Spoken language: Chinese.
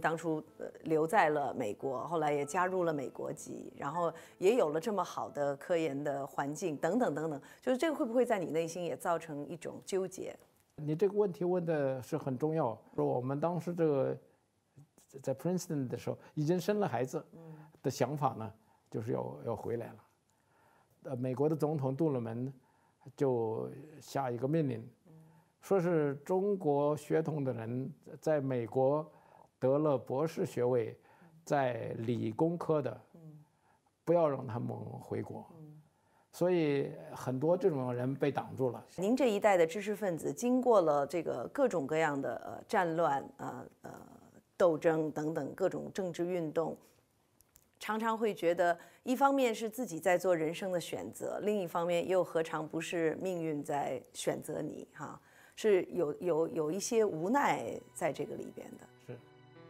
当初留在了美国，后来也加入了美国籍，然后也有了这么好的科研的环境，等等等等，就是这个会不会在你内心也造成一种纠结？你这个问题问的是很重要。说我们当时这个在 Princeton 的时候已经生了孩子，的想法呢就是要要回来了。呃，美国的总统杜鲁门就下一个命令，说是中国血统的人在美国。得了博士学位，在理工科的，不要让他们回国，所以很多这种人被挡住了。您这一代的知识分子，经过了这个各种各样的战乱、啊呃斗争等等各种政治运动，常常会觉得，一方面是自己在做人生的选择，另一方面又何尝不是命运在选择你？哈，是有有有一些无奈在这个里边的。